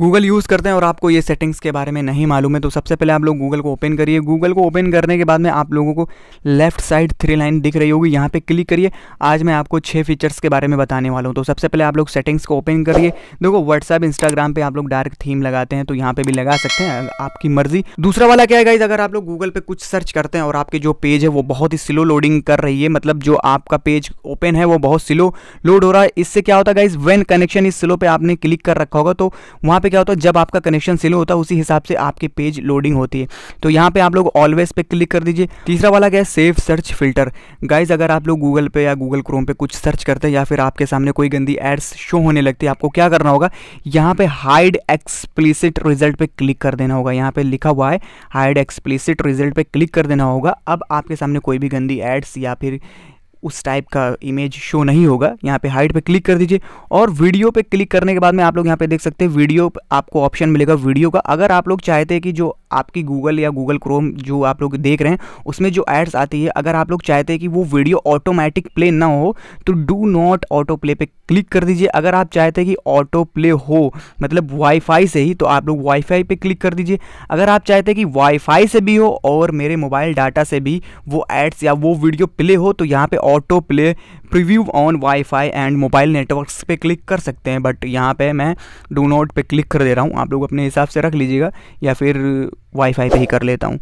Google use करते हैं और आपको ये सेटिंग्स के बारे में नहीं मालूम है तो सबसे पहले आप लोग गूगल को ओपन करिए गूगल को ओपन करने के बाद में आप लोगों को लेफ्ट साइड थ्री लाइन दिख रही होगी यहाँ पे क्लिक करिए आज मैं आपको छह फीचर्स के बारे में बताने वाला हूँ तो सबसे पहले आप लोग सेटिंग्स को ओपन करिए देखो व्हाट्सअप इंस्टाग्राम पर आप लोग डार्क थीम लगाते हैं तो यहाँ पर भी लगा सकते हैं आपकी मर्जी दूसरा वाला क्या है गाइज अगर आप लोग गूगल पर कुछ सर्च करते हैं और आपके जो पेज है वो बहुत ही स्लो लोडिंग कर रही है मतलब जो आपका पेज ओपन है वो बहुत स्लो लोड हो रहा है इससे क्या होता है guys when connection is slow पर आपने क्लिक कर रखा होगा तो वहाँ पर क्या होता है जब आपका कनेक्शन सिलो होता है उसी हिसाब से आपके पेज लोडिंग होती है तो यहाँ पे आप लोग ऑलवेज पे क्लिक कर दीजिए तीसरा वाला क्या है सेफ सर्च फिल्टर गाइज अगर आप लोग गूगल पे या गूगल क्रोम पे कुछ सर्च करते हैं या फिर आपके सामने कोई गंदी एड्स शो होने लगती है आपको क्या करना होगा यहाँ पे हाइड एक्सप्लिसिट रिजल्ट पे क्लिक कर देना होगा यहाँ पे लिखा हुआ है हाइड एक्सप्लिसिट रिजल्ट पे क्लिक कर देना होगा अब आपके सामने कोई भी गंदी एड्स या फिर उस टाइप का इमेज शो नहीं होगा यहाँ पे हाइट पे क्लिक कर दीजिए और वीडियो पे क्लिक करने के बाद में आप लोग यहाँ पे देख सकते हैं वीडियो आपको ऑप्शन मिलेगा वीडियो का अगर आप लोग चाहते हैं कि जो आपकी गूगल या गूगल क्रोम जो आप लोग देख रहे हैं उसमें जो एड्स आती है अगर आप लोग चाहते हैं कि वो वीडियो ऑटोमेटिक प्ले ना हो तो डू नॉट ऑटो प्ले पर क्लिक कर दीजिए अगर आप चाहते हैं कि ऑटो प्ले हो मतलब वाईफाई से ही तो आप लोग वाईफाई पर क्लिक कर दीजिए अगर आप चाहते हैं कि वाईफाई से भी हो और मेरे मोबाइल डाटा से भी वो एड्स या वो वीडियो प्ले हो तो यहाँ पर auto play preview on wifi and mobile networks पे क्लिक कर सकते हैं बट यहाँ पे मैं डू नोट पे क्लिक कर दे रहा हूँ आप लोग अपने हिसाब से रख लीजिएगा या फिर वाईफाई पे ही कर लेता हूँ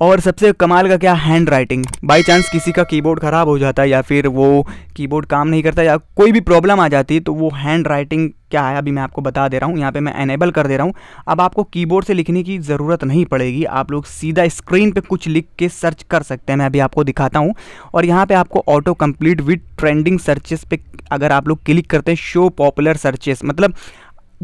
और सबसे कमाल का क्या हैंड राइटिंग बाई चांस किसी का कीबोर्ड ख़राब हो जाता है या फिर वो कीबोर्ड काम नहीं करता या कोई भी प्रॉब्लम आ जाती है तो वो हैंड राइटिंग क्या है अभी मैं आपको बता दे रहा हूँ यहाँ पे मैं एनेबल कर दे रहा हूँ अब आपको कीबोर्ड से लिखने की ज़रूरत नहीं पड़ेगी आप लोग सीधा स्क्रीन पे कुछ लिख के सर्च कर सकते हैं मैं अभी आपको दिखाता हूँ और यहाँ पे आपको auto complete with trending searches पे अगर आप लोग क्लिक करते हैं शो पॉपुलर सर्चेस मतलब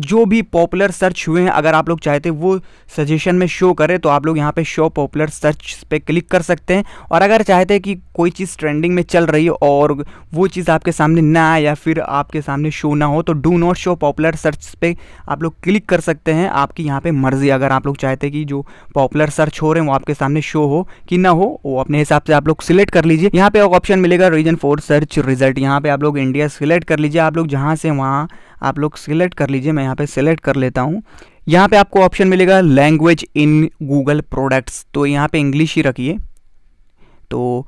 जो भी पॉपुलर सर्च हुए हैं अगर आप लोग चाहते वो सजेशन में शो करें तो आप लोग यहाँ पे शो पॉपुलर सर्च पे क्लिक कर सकते हैं और अगर चाहते हैं कि कोई चीज़ ट्रेंडिंग में चल रही हो और वो चीज़ आपके सामने ना आए या फिर आपके सामने शो ना हो तो do not show popular search पे आप लोग क्लिक कर सकते हैं आपकी यहाँ पर मर्ज़ी अगर आप लोग चाहते कि जो पॉपुलर सर्च हो रहे हैं वो आपके सामने शो हो कि ना हो वो अपने हिसाब से आप लोग सिलेक्ट कर लीजिए यहाँ पर ऑप्शन मिलेगा रीजन फोर सर्च रिजल्ट यहाँ पर आप लोग इंडिया सिलेक्ट कर लीजिए आप लोग जहाँ से वहाँ आप लोग सिलेक्ट कर लीजिए मैं यहाँ पे सिलेक्ट कर लेता हूँ यहाँ पे आपको ऑप्शन मिलेगा लैंग्वेज इन गूगल प्रोडक्ट्स तो यहाँ पे इंग्लिश ही रखिए तो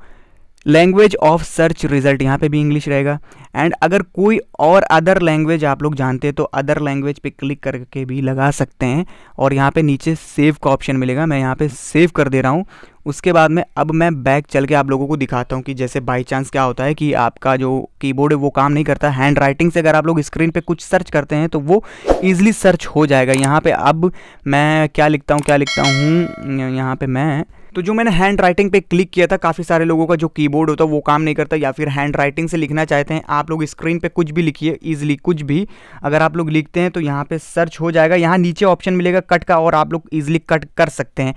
लैंग्वेज ऑफ सर्च रिजल्ट यहाँ पे भी इंग्लिश रहेगा एंड अगर कोई और अदर लैंग्वेज आप लोग जानते हैं तो अदर लैंग्वेज पे क्लिक करके भी लगा सकते हैं और यहाँ पे नीचे सेव का ऑप्शन मिलेगा मैं यहाँ पे सेव कर दे रहा हूँ उसके बाद में अब मैं बैक चल के आप लोगों को दिखाता हूँ कि जैसे बाई चांस क्या होता है कि आपका जो कीबोर्ड है वो काम नहीं करता हैंड राइटिंग से अगर आप लोग स्क्रीन पर कुछ सर्च करते हैं तो वो ईजिली सर्च हो जाएगा यहाँ पर अब मैं क्या लिखता हूँ क्या लिखता हूँ यहाँ पर मैं तो जो मैंने हैंड राइटिंग पे क्लिक किया था काफ़ी सारे लोगों का जो कीबोर्ड होता है वो काम नहीं करता या फिर हैंड राइटिंग से लिखना चाहते हैं आप लोग स्क्रीन पे कुछ भी लिखिए ईजिली कुछ भी अगर आप लोग लिखते हैं तो यहाँ पे सर्च हो जाएगा यहाँ नीचे ऑप्शन मिलेगा कट का और आप लोग ईजिली कट कर सकते हैं